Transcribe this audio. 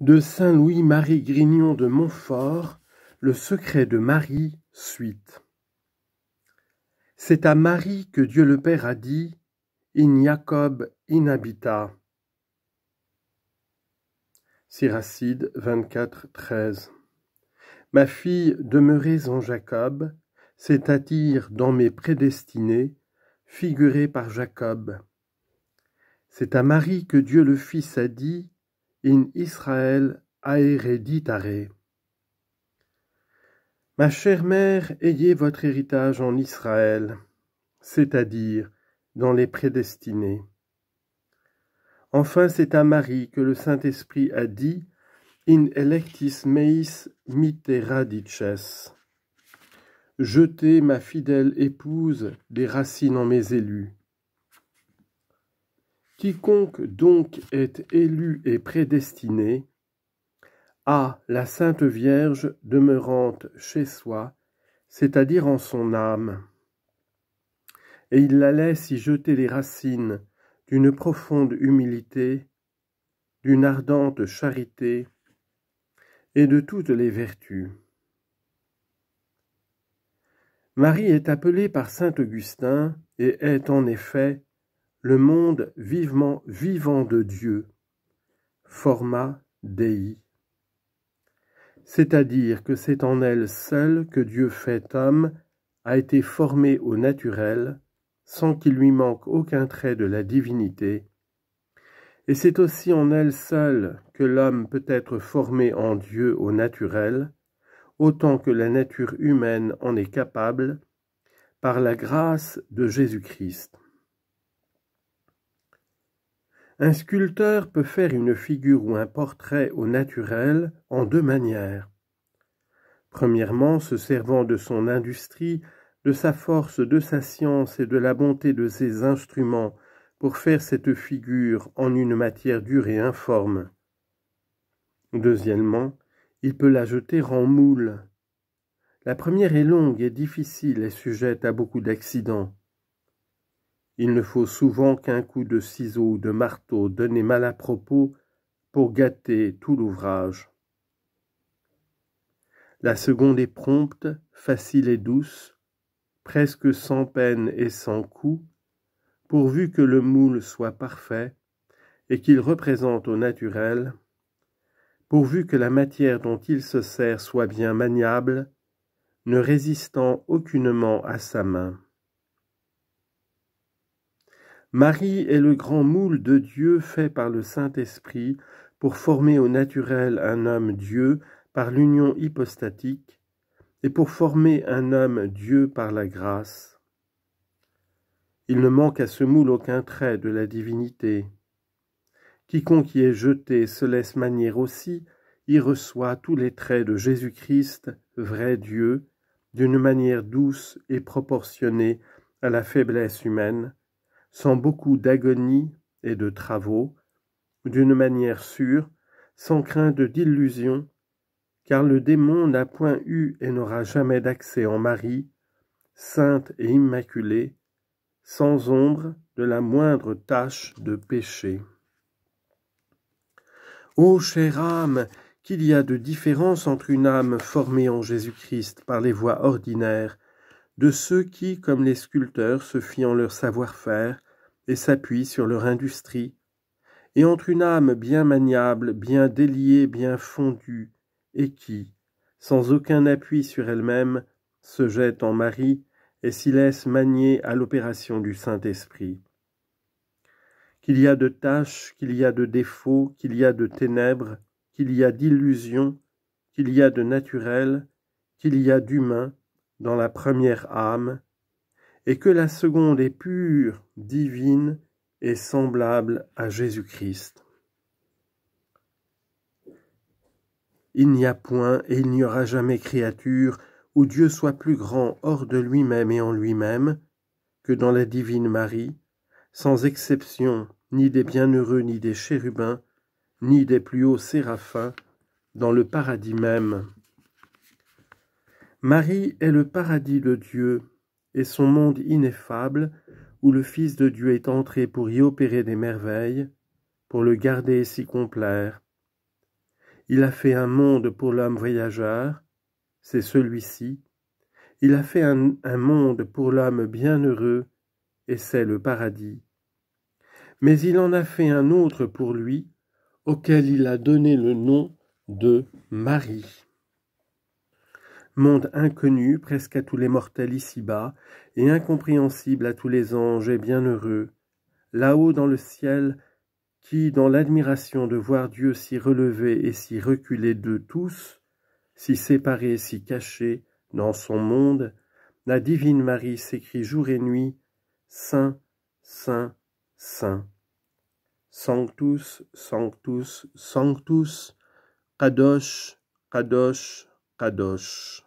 de saint Louis-Marie Grignon de Montfort, Le secret de Marie, suite. C'est à Marie que Dieu le Père a dit In Jacob in habita. Siracide 24, 13. Ma fille, demeurez en Jacob, c'est-à-dire dans mes prédestinés, figurés par Jacob. C'est à Marie que Dieu le Fils a dit in Israël aereditare. Ma chère mère, ayez votre héritage en Israël, c'est-à-dire dans les prédestinés. Enfin, c'est à Marie que le Saint-Esprit a dit In electis meis miteradices. Jetez, ma fidèle épouse, des racines en mes élus. Quiconque donc est élu et prédestiné a la Sainte Vierge demeurante chez soi, c'est-à-dire en son âme, et il la laisse y jeter les racines d'une profonde humilité, d'une ardente charité et de toutes les vertus. Marie est appelée par saint Augustin et est en effet le monde vivement vivant de Dieu, forma Dei. C'est-à-dire que c'est en elle seule que Dieu fait homme a été formé au naturel, sans qu'il lui manque aucun trait de la divinité, et c'est aussi en elle seule que l'homme peut être formé en Dieu au naturel, autant que la nature humaine en est capable, par la grâce de Jésus-Christ. Un sculpteur peut faire une figure ou un portrait au naturel en deux manières. Premièrement, se servant de son industrie, de sa force, de sa science et de la bonté de ses instruments pour faire cette figure en une matière dure et informe. Deuxièmement, il peut la jeter en moule. La première est longue et difficile et sujette à beaucoup d'accidents. Il ne faut souvent qu'un coup de ciseau ou de marteau donné mal à propos pour gâter tout l'ouvrage. La seconde est prompte, facile et douce, presque sans peine et sans coup, pourvu que le moule soit parfait et qu'il représente au naturel, pourvu que la matière dont il se sert soit bien maniable, ne résistant aucunement à sa main. Marie est le grand moule de Dieu fait par le Saint-Esprit pour former au naturel un homme Dieu par l'union hypostatique et pour former un homme Dieu par la grâce. Il ne manque à ce moule aucun trait de la divinité. Quiconque y est jeté se laisse manier aussi, y reçoit tous les traits de Jésus-Christ, vrai Dieu, d'une manière douce et proportionnée à la faiblesse humaine, sans beaucoup d'agonie et de travaux, d'une manière sûre, sans crainte d'illusion, car le démon n'a point eu et n'aura jamais d'accès en Marie, sainte et immaculée, sans ombre de la moindre tache de péché. Ô chère âme, qu'il y a de différence entre une âme formée en Jésus-Christ par les voies ordinaires, de ceux qui, comme les sculpteurs, se fient en leur savoir-faire, et s'appuie sur leur industrie, et entre une âme bien maniable, bien déliée, bien fondue, et qui, sans aucun appui sur elle-même, se jette en Marie et s'y laisse manier à l'opération du Saint-Esprit. Qu'il y a de tâches, qu'il y a de défauts, qu'il y a de ténèbres, qu'il y a d'illusions, qu'il y a de naturel, qu'il y a d'humain dans la première âme, et que la seconde est pure, divine et semblable à Jésus-Christ. Il n'y a point et il n'y aura jamais créature où Dieu soit plus grand hors de lui-même et en lui-même que dans la divine Marie, sans exception ni des bienheureux ni des chérubins, ni des plus hauts séraphins, dans le paradis même. Marie est le paradis de Dieu et son monde ineffable, où le Fils de Dieu est entré pour y opérer des merveilles, pour le garder et s'y complaire. Il a fait un monde pour l'homme voyageur, c'est celui-ci. Il a fait un, un monde pour l'homme bienheureux, et c'est le paradis. Mais il en a fait un autre pour lui, auquel il a donné le nom de Marie monde inconnu presque à tous les mortels ici-bas, et incompréhensible à tous les anges et bienheureux, là-haut dans le ciel, qui, dans l'admiration de voir Dieu si relevé et si reculé d'eux tous, si séparé si caché dans son monde, la divine Marie s'écrit jour et nuit, Saint, Saint, Saint. Sanctus, Sanctus, Sanctus, Kadosh, Kadosh, Kadosh.